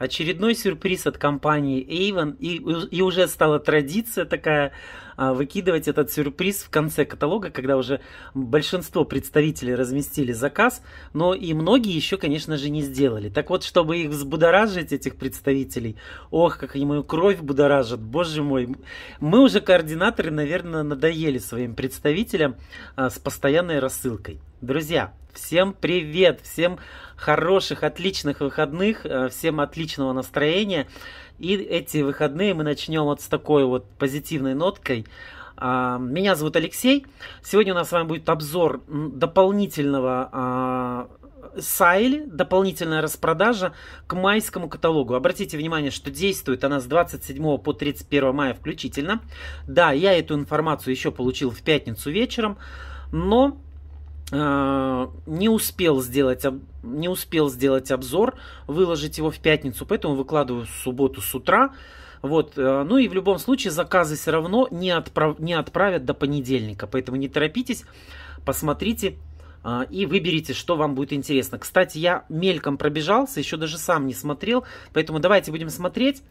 очередной сюрприз от компании Avon, и, и уже стала традиция такая, а, выкидывать этот сюрприз в конце каталога, когда уже большинство представителей разместили заказ, но и многие еще, конечно же, не сделали. Так вот, чтобы их взбудоражить, этих представителей, ох, как они мою кровь будоражат, боже мой. Мы уже, координаторы, наверное, надоели своим представителям а, с постоянной рассылкой. Друзья, всем привет, всем хороших, отличных выходных, а, всем отличного настроения. И эти выходные мы начнем вот с такой вот позитивной ноткой. А, меня зовут Алексей. Сегодня у нас с вами будет обзор дополнительного а, Сайли, дополнительная распродажа к майскому каталогу. Обратите внимание, что действует она с 27 по 31 мая включительно. Да, я эту информацию еще получил в пятницу вечером, но Э, не успел сделать не успел сделать обзор, выложить его в пятницу, поэтому выкладываю в субботу с утра. Вот, э, ну и в любом случае заказы все равно не, отправ, не отправят до понедельника, поэтому не торопитесь, посмотрите а, и выберите, что вам будет интересно. Кстати, я мельком пробежался, еще даже сам не смотрел, поэтому давайте будем смотреть.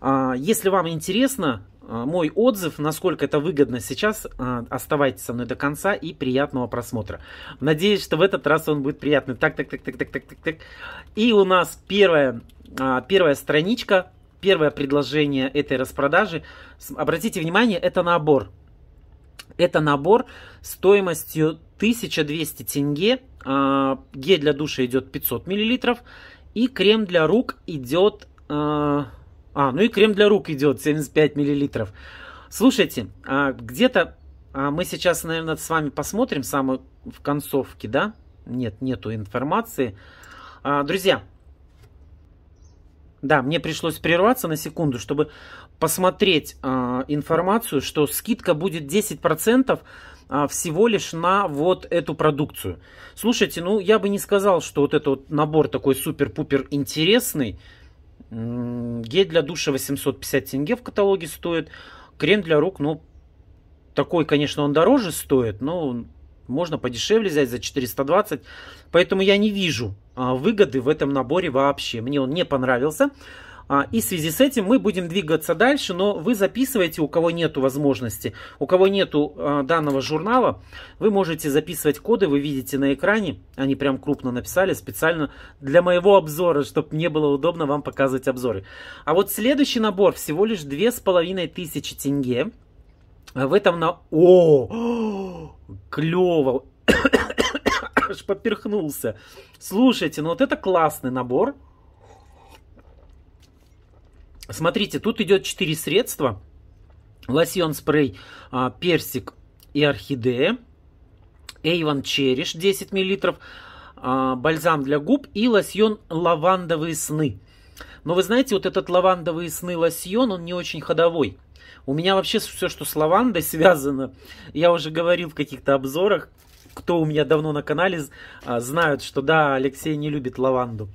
А, если вам интересно а, мой отзыв, насколько это выгодно сейчас, оставайтесь со мной до конца и приятного просмотра. Надеюсь, что в этот раз он будет приятный. Так, так, так, так, так, так, так, так. И у нас первая, первая страничка, первое предложение этой распродажи. Обратите внимание, это набор. Это набор стоимостью 1200 тенге. А, гель для душа идет 500 мл. И крем для рук идет... А, а, ну и крем для рук идет 75 мл. Слушайте, а, где-то мы сейчас, наверное, с вами посмотрим, самый в концовке, да? Нет, нету информации. Друзья, да, мне пришлось прерваться на секунду, чтобы посмотреть э, информацию, что скидка будет 10% э, а, всего лишь на вот эту продукцию. Слушайте, ну я бы не сказал, что вот этот вот набор такой супер-пупер интересный. Гель для душа 850 тенге в каталоге стоит. Крем для рук, ну, такой, конечно, он дороже стоит, но можно подешевле взять за 420. Поэтому я не вижу а, выгоды в этом наборе вообще. Мне он не понравился. А, и в связи с этим мы будем двигаться дальше, но вы записываете, у кого нету возможности, у кого нету а, данного журнала, вы можете записывать коды, вы видите на экране, они прям крупно написали специально для моего обзора, чтобы не было удобно вам показывать обзоры. А вот следующий набор всего лишь 2500 тенге. В этом на... О! клево. Аж поперхнулся. Слушайте, ну вот это классный набор. Смотрите, тут идет 4 средства. Лосьон, спрей, а, персик и орхидея. Эйвен Череш 10 мл. Бальзам для губ и лосьон «Лавандовые сны». Но вы знаете, вот этот лавандовые сны лосьон, он не очень ходовой. У меня вообще все, что с лавандой связано, я уже говорил в каких-то обзорах, кто у меня давно на канале, а, знают, что да, Алексей не любит лаванду.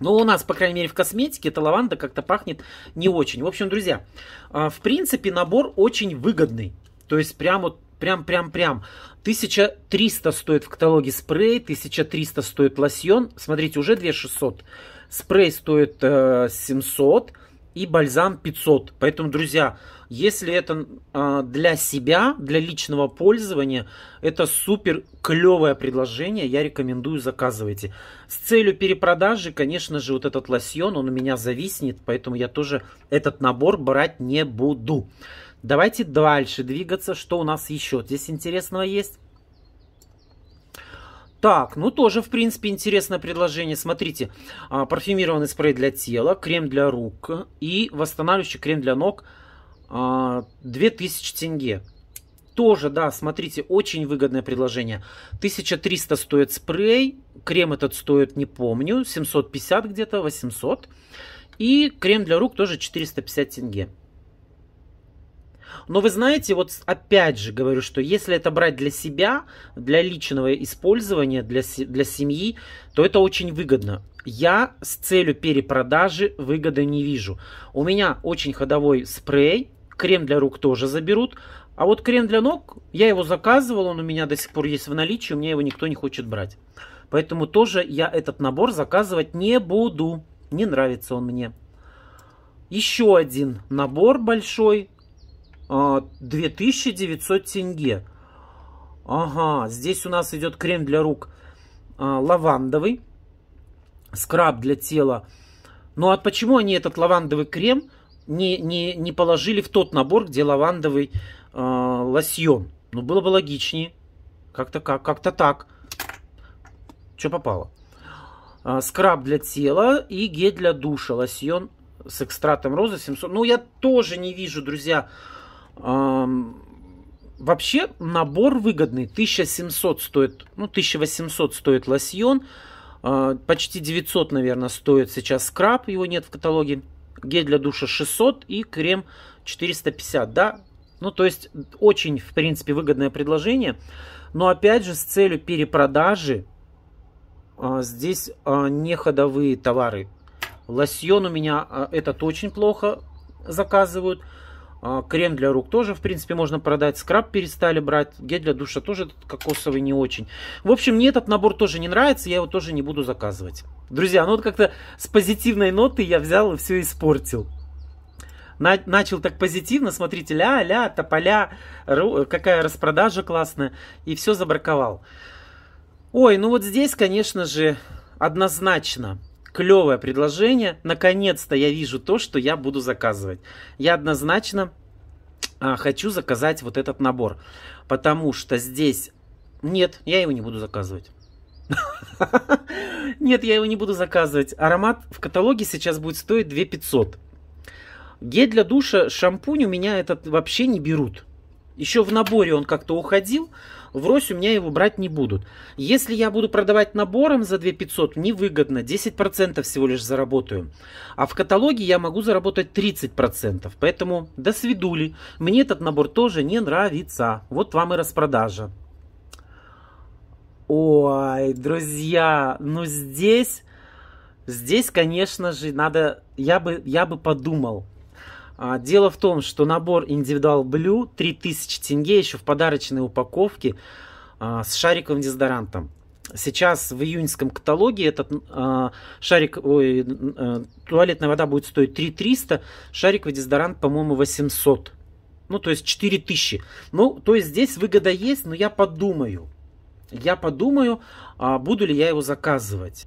Но у нас, по крайней мере, в косметике эта лаванда как-то пахнет не очень. В общем, друзья, а, в принципе, набор очень выгодный. То есть, прям вот, прям, прям, прям. 1300 стоит в каталоге спрей, 1300 стоит лосьон. Смотрите, уже 2600. Спрей стоит 700, э, и бальзам 500. Поэтому, друзья, если это а, для себя, для личного пользования, это супер клевое предложение, я рекомендую, заказывайте. С целью перепродажи, конечно же, вот этот лосьон, он у меня зависнет, поэтому я тоже этот набор брать не буду. Давайте дальше двигаться, что у нас еще здесь интересного есть. Так, ну тоже, в принципе, интересное предложение. Смотрите, а, парфюмированный спрей для тела, крем для рук и восстанавливающий крем для ног 2000 а, тенге. Тоже, да, смотрите, очень выгодное предложение. 1300 стоит спрей, крем этот стоит, не помню, 750 где-то, 800. И крем для рук тоже 450 тенге. Но вы знаете, вот опять же говорю, что если это брать для себя, для личного использования, для, для семьи, то это очень выгодно. Я с целью перепродажи выгоды не вижу. У меня очень ходовой спрей, крем для рук тоже заберут. А вот крем для ног, я его заказывал, он у меня до сих пор есть в наличии, у меня его никто не хочет брать. Поэтому тоже я этот набор заказывать не буду. Не нравится он мне. Еще один набор большой 2900 а, тенге. Ага, здесь у нас идет крем для рук а, лавандовый, скраб для тела. Ну а почему они этот лавандовый крем не, не, не положили в тот набор, где лавандовый э, лосьон? Ну было бы логичнее. Как-то как, как-то так. Что попало? Э, скраб для тела и гель для душа, лосьон с экстратом розы 700. Ну я тоже не вижу, друзья, Вообще набор выгодный. 1700 стоит, ну 1800 стоит лосьон. А, почти 900, наверное, стоит сейчас скраб, его нет в каталоге. Гель для душа 600 и крем 450, да. Ну, то есть, очень, в принципе, выгодное предложение. Но, опять же, с целью перепродажи а, здесь а, не ходовые товары. Лосьон у меня этот очень плохо заказывают. А, Крен для рук тоже, в принципе, можно продать. Скраб перестали брать. Гель для душа тоже кокосовый не очень. В общем, мне этот набор тоже не нравится. Я его тоже не буду заказывать. Друзья, ну вот как-то с позитивной ноты я взял и все испортил. На, начал так позитивно, смотрите, ля-ля, тополя, какая распродажа классная. И все забраковал. Ой, ну вот здесь, конечно же, однозначно клевое предложение. Наконец-то я вижу то, что я буду заказывать. Я однозначно а, хочу заказать вот этот набор, потому что здесь... Нет, я его не буду заказывать. Нет, я его не буду заказывать. Аромат в каталоге сейчас будет стоить 2 500. Гель для душа, шампунь у меня этот вообще не берут. Еще в наборе он как-то уходил, Врозь у меня его брать не будут. Если я буду продавать набором за 2500, невыгодно, 10% всего лишь заработаю. А в каталоге я могу заработать 30%, поэтому до свидули. Мне этот набор тоже не нравится. Вот вам и распродажа. Ой, друзья, ну здесь, здесь, конечно же, надо, я бы, я бы подумал, а, дело в том, что набор Индивидуал Блю 3000 тенге еще в подарочной упаковке а, с шариковым дезодорантом. Сейчас в июньском каталоге этот а, шарик, ой, туалетная вода будет стоить 3300, шариковый дезодорант, по-моему, 800. Ну, то есть 4000. Ну, то есть здесь выгода есть, но я подумаю. Я подумаю, буду ли я его заказывать.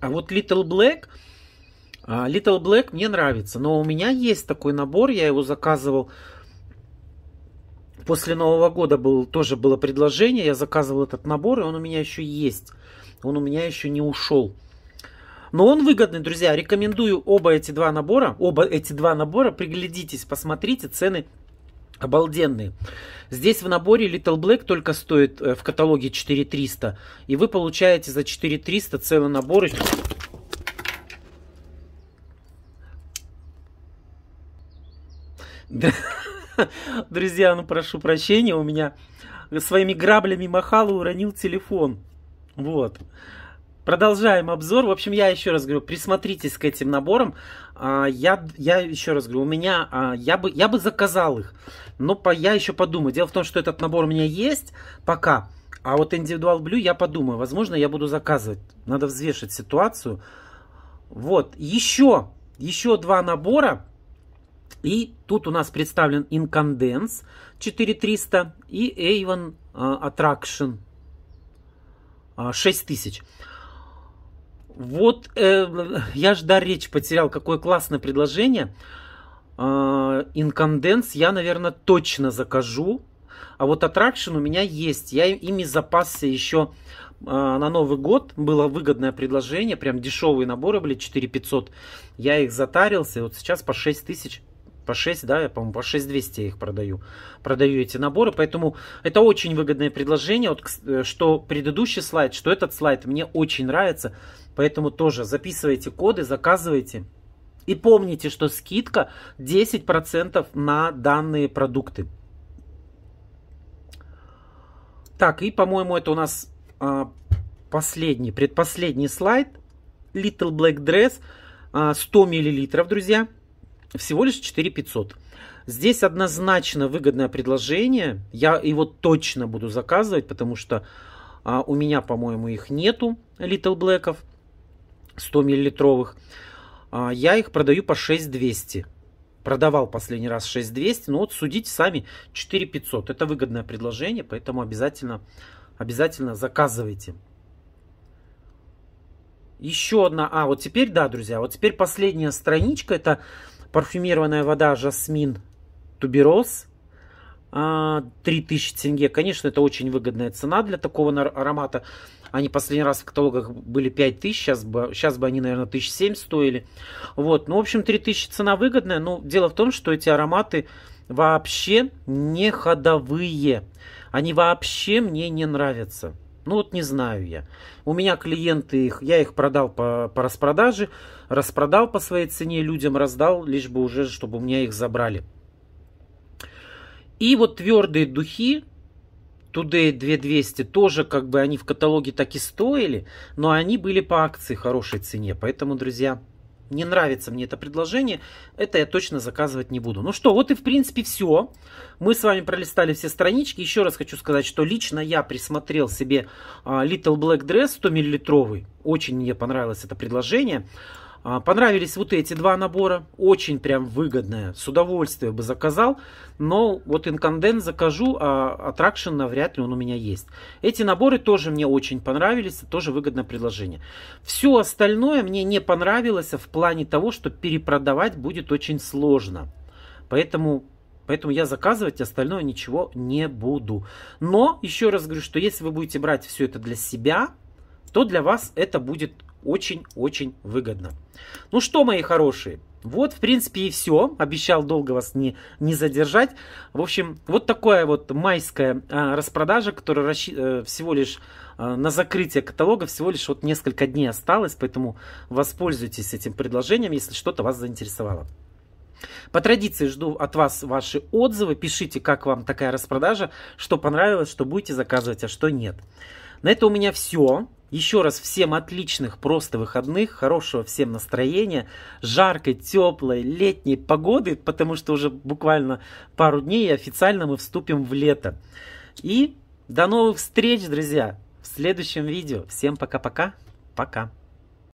А вот Little Black а, Little Black мне нравится, но у меня есть такой набор, я его заказывал после Нового года был, тоже было предложение, я заказывал этот набор, и он у меня еще есть. Он у меня еще не ушел. Но он выгодный, друзья. Рекомендую оба эти два набора. Оба эти два набора. Приглядитесь, посмотрите. Цены обалденные. Здесь в наборе Little Black только стоит э, в каталоге 4300. И вы получаете за 4300 целый набор Друзья, ну прошу прощения, у меня своими граблями махал и уронил телефон. Вот. Продолжаем обзор. В общем, я еще раз говорю, присмотритесь к этим наборам. А, я, я еще раз говорю, у меня, а, я бы, я бы заказал их, но по, я еще подумаю. Дело в том, что этот набор у меня есть пока, а вот индивидуал блю я подумаю. Возможно, я буду заказывать. Надо взвешивать ситуацию. Вот, еще, еще два набора и тут у нас представлен Incandens 4300 и Avon а, Attraction 6000. А, вот э, я ж до речь потерял, какое классное предложение. Инконденс а, я, наверное, точно закажу. А вот аттракшн у меня есть. Я ими запасся еще на Новый год. Было выгодное предложение. Прям дешевые наборы были, 4500. Я их затарился. И вот сейчас по 6000 по 6, да, я, по-моему, по 6200 я их продаю. Продаю эти наборы, поэтому это очень выгодное предложение, вот, э, что предыдущий слайд, что этот слайд мне очень нравится, поэтому тоже записывайте коды, заказывайте. И помните, что скидка 10% на данные продукты. Так, и, по-моему, это у нас а, последний, предпоследний слайд. Little Black Dress, а, 100 мл, друзья всего лишь 4 500. Здесь однозначно выгодное предложение. Я его точно буду заказывать, потому что а, у меня, по-моему, их нету, Little Black'ов, 100 миллилитровых. А, я их продаю по 6200. Продавал последний раз 6200, но вот судите сами, 4500. Это выгодное предложение, поэтому обязательно, обязательно заказывайте. Еще одна... А, вот теперь, да, друзья, вот теперь последняя страничка. Это парфюмированная вода «Жасмин Туберос» а, 3000 тенге. Конечно, это очень выгодная цена для такого аромата. Они последний раз в каталогах были 5000, сейчас бы, сейчас бы они, наверное, 1007 стоили. Вот, ну, в общем, 3000 цена выгодная, но дело в том, что эти ароматы вообще не ходовые. Они вообще мне не нравятся. Ну вот не знаю я. У меня клиенты их, я их продал по, по распродаже, распродал по своей цене, людям раздал, лишь бы уже, чтобы у меня их забрали. И вот твердые духи, Today 2200 тоже как бы они в каталоге так и стоили, но они были по акции хорошей цене. Поэтому, друзья, не нравится мне это предложение, это я точно заказывать не буду. Ну что, вот и в принципе все. Мы с вами пролистали все странички. Еще раз хочу сказать, что лично я присмотрел себе а, Little Black Dress 100 миллилитровый. Очень мне понравилось это предложение. А, понравились вот эти два набора. Очень прям выгодное. С удовольствием бы заказал. Но вот инкандент закажу, а аттракшн навряд ли он у меня есть. Эти наборы тоже мне очень понравились. Тоже выгодное предложение. Все остальное мне не понравилось в плане того, что перепродавать будет очень сложно. Поэтому Поэтому я заказывать остальное ничего не буду. Но, еще раз говорю, что если вы будете брать все это для себя, то для вас это будет очень-очень выгодно. Ну что, мои хорошие, вот, в принципе, и все. Обещал долго вас не, не задержать. В общем, вот такая вот майская а, распродажа, которая расщ... а, э, всего лишь а, на закрытие каталога всего лишь вот несколько дней осталось, поэтому воспользуйтесь этим предложением, если что-то вас заинтересовало. По традиции жду от вас ваши отзывы, пишите, как вам такая распродажа, что понравилось, что будете заказывать, а что нет. На это у меня все. Еще раз всем отличных просто выходных, хорошего всем настроения, жаркой, теплой, летней погоды, потому что уже буквально пару дней официально мы вступим в лето. И до новых встреч, друзья, в следующем видео. Всем пока-пока. Пока. -пока. пока.